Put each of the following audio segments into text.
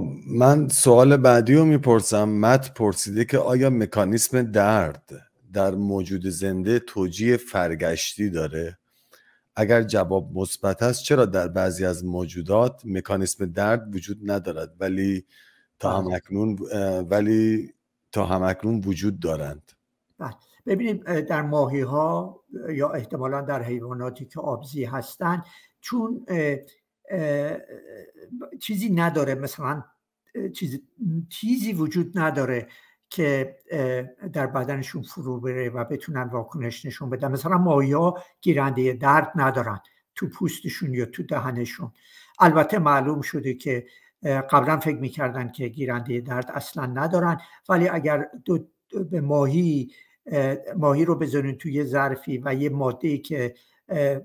خب، من سوال بعدی رو میپرسم مت پرسیده که آیا مکانیسم درد در موجود زنده توجیه فرگشتی داره اگر جواب مثبت است چرا در بعضی از موجودات مکانیسم درد وجود ندارد ولی تا بله. همکنون ولی تا همکنون وجود دارند بله. ببینید در ماهی ها یا احتمالا در حیواناتی که آبزی هستند چون چیزی نداره مثلا چیزی, وجود نداره که در بدنشون فرو بره و بتونن واکنش نشون بدن مثلا مایا گیرنده درد ندارن تو پوستشون یا تو دهنشون البته معلوم شده که قبلا فکر میکردن که گیرنده درد اصلا ندارن ولی اگر دو به ماهی ماهی رو بذارین توی ظرفی و یه ماده که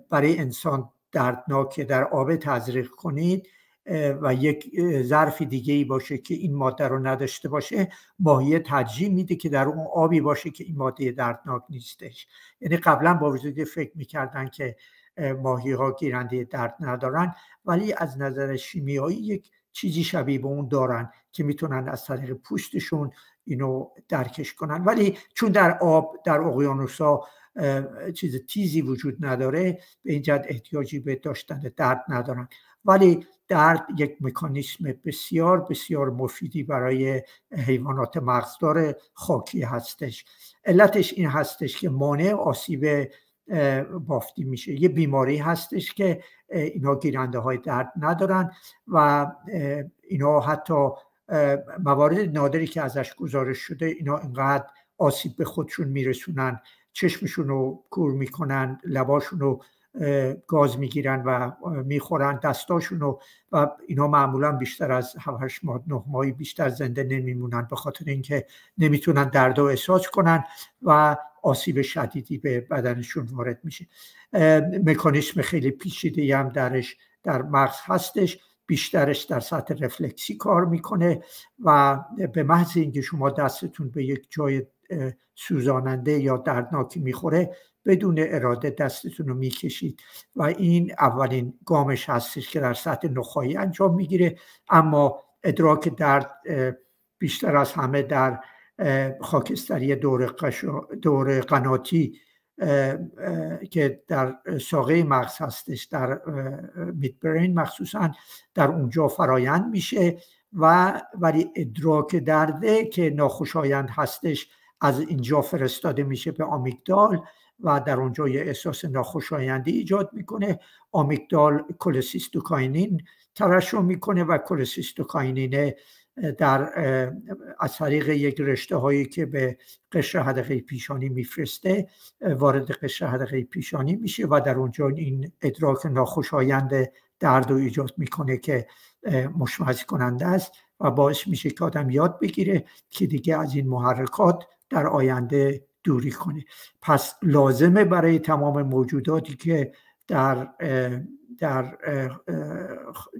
برای انسان دردناک در آب تزریق کنید و یک ظرف دیگه ای باشه که این ماده رو نداشته باشه ماهیه ترجیح میده که در اون آبی باشه که این ماده دردناک نیستش یعنی قبلا با وجود فکر میکردن که ماهی ها گیرنده درد ندارن ولی از نظر شیمیایی یک چیزی شبیه به اون دارن که میتونن از طریق پوستشون اینو درکش کنن ولی چون در آب در اقیانوسا چیز تیزی وجود نداره به این جد احتیاجی به داشتن درد ندارن ولی درد یک مکانیسم بسیار بسیار مفیدی برای حیوانات مغزدار خاکی هستش علتش این هستش که مانع آسیب بافتی میشه یه بیماری هستش که اینا گیرنده های درد ندارن و اینا حتی موارد نادری که ازش گزارش شده اینا اینقدر آسیب به خودشون میرسونن چشمشون رو کور میکنن لباشون رو گاز میگیرن و میخورن دستاشون و اینا معمولا بیشتر از 7 ماه 9 ماهی بیشتر زنده نمیمونن به خاطر اینکه نمیتونن درد و احساس کنن و آسیب شدیدی به بدنشون وارد میشه مکانیسم خیلی پیچیده هم درش در مغز هستش بیشترش در سطح رفلکسی کار میکنه و به محض اینکه شما دستتون به یک جای سوزاننده یا دردناکی میخوره بدون اراده دستتون رو میکشید و این اولین گامش هستش که در سطح نخایی انجام میگیره اما ادراک درد بیشتر از همه در خاکستری دور, دور قناتی که در ساقه مغز هستش در میت برین مخصوصا در اونجا فرایند میشه و ولی ادراک درده که ناخوشایند هستش از اینجا فرستاده میشه به آمیگدال و در اونجا یه احساس ناخوشایندی ایجاد میکنه آمیگدال کلسیستوکاینین ترشح میکنه و کولسیستوکاینین در از طریق یک رشته هایی که به قشر حدقه پیشانی میفرسته وارد قشر حدقه پیشانی میشه و در اونجا این ادراک ناخوشایند درد و ایجاد میکنه که مشمز کننده است و باعث میشه که آدم یاد بگیره که دیگه از این محرکات در آینده دوری کنه پس لازمه برای تمام موجوداتی که در در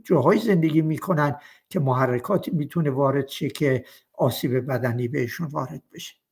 جاهای زندگی میکنن که محرکاتی میتونه وارد شه که آسیب بدنی بهشون وارد بشه